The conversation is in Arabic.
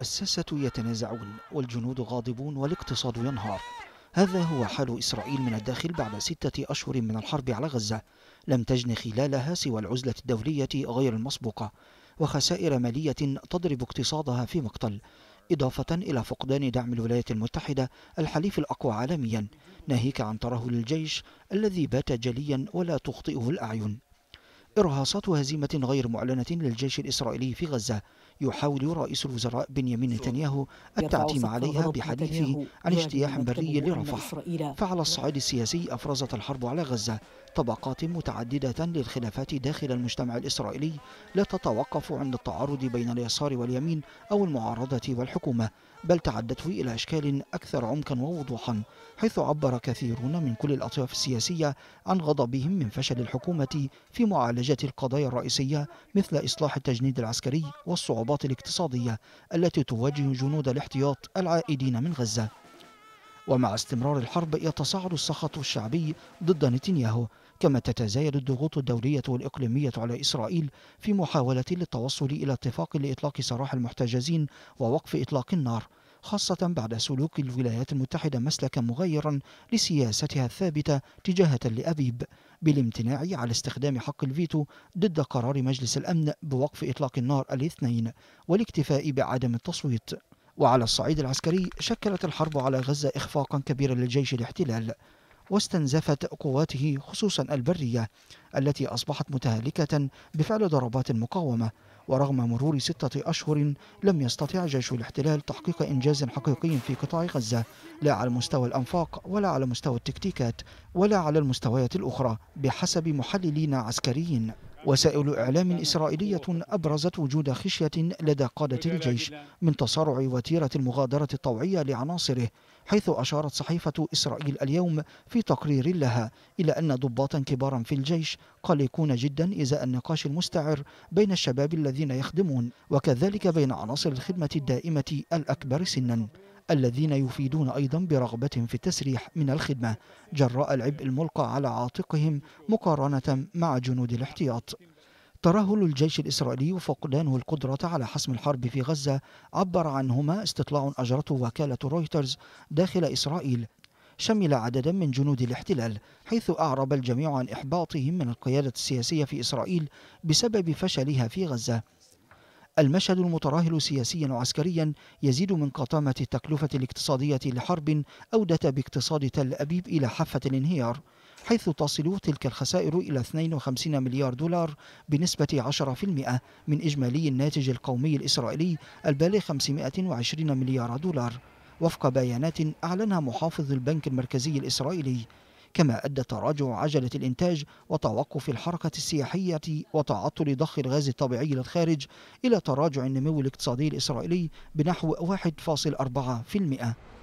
الساسة يتنازعون والجنود غاضبون والاقتصاد ينهار هذا هو حال إسرائيل من الداخل بعد ستة أشهر من الحرب على غزة لم تجن خلالها سوى العزلة الدولية غير المسبوقة وخسائر مالية تضرب اقتصادها في مقتل إضافة إلى فقدان دعم الولايات المتحدة الحليف الأقوى عالميا ناهيك عن ترهل الجيش الذي بات جليا ولا تخطئه الأعين إرهاصات هزيمة غير معلنة للجيش الإسرائيلي في غزة يحاول رئيس الوزراء بنيامين نتنياهو التعتيم عليها بحديثه عن اجتياح بري لرفح فعلى الصعيد السياسي أفرزت الحرب على غزة طبقات متعددة للخلافات داخل المجتمع الإسرائيلي لا تتوقف عند التعارض بين اليسار واليمين أو المعارضة والحكومة بل تعدته إلى أشكال أكثر عمقا ووضوحا حيث عبر كثيرون من كل الأطياف السياسية عن غضبهم من فشل الحكومة في معالجة معالجة القضايا الرئيسية مثل إصلاح التجنيد العسكري والصعوبات الاقتصادية التي تواجه جنود الاحتياط العائدين من غزة ومع استمرار الحرب يتصاعد السخط الشعبي ضد نتنياهو كما تتزايد الضغوط الدولية والإقليمية على إسرائيل في محاولة للتوصل إلى اتفاق لإطلاق سراح المحتجزين ووقف إطلاق النار خاصة بعد سلوك الولايات المتحدة مسلكا مغيرا لسياستها الثابتة تجاه تل أبيب بالامتناع على استخدام حق الفيتو ضد قرار مجلس الأمن بوقف إطلاق النار الاثنين والاكتفاء بعدم التصويت وعلى الصعيد العسكري شكلت الحرب على غزة إخفاقا كبيرا للجيش الاحتلال واستنزفت قواته خصوصا البرية التي أصبحت متهالكة بفعل ضربات المقاومة ورغم مرور ستة أشهر لم يستطع جيش الاحتلال تحقيق إنجاز حقيقي في قطاع غزة لا على مستوى الأنفاق ولا على مستوى التكتيكات ولا على المستويات الأخرى بحسب محللين عسكريين وسائل إعلام إسرائيلية أبرزت وجود خشية لدى قادة الجيش من تسارع وتيرة المغادرة الطوعية لعناصره حيث أشارت صحيفة إسرائيل اليوم في تقرير لها إلى أن ضباطا كبارا في الجيش قلقون جدا إزاء النقاش المستعر بين الشباب الذين يخدمون وكذلك بين عناصر الخدمة الدائمة الأكبر سنا الذين يفيدون أيضا برغبة في التسريح من الخدمة جراء العبء الملقى على عاتقهم مقارنة مع جنود الاحتياط ترهل الجيش الإسرائيلي وفقدانه القدرة على حسم الحرب في غزة عبر عنهما استطلاع أجرته وكالة رويترز داخل إسرائيل شمل عددا من جنود الاحتلال حيث أعرب الجميع عن إحباطهم من القيادة السياسية في إسرائيل بسبب فشلها في غزة المشهد المتراهل سياسيا وعسكريا يزيد من قطامة التكلفة الاقتصادية لحرب أودت باقتصاد تل أبيب إلى حافة الانهيار حيث تصل تلك الخسائر إلى 52 مليار دولار بنسبة 10% من إجمالي الناتج القومي الإسرائيلي البالغ 520 مليار دولار وفق بيانات أعلنها محافظ البنك المركزي الإسرائيلي كما أدى تراجع عجلة الإنتاج وتوقف الحركة السياحية وتعطل ضخ الغاز الطبيعي للخارج إلى تراجع النمو الاقتصادي الإسرائيلي بنحو 1.4%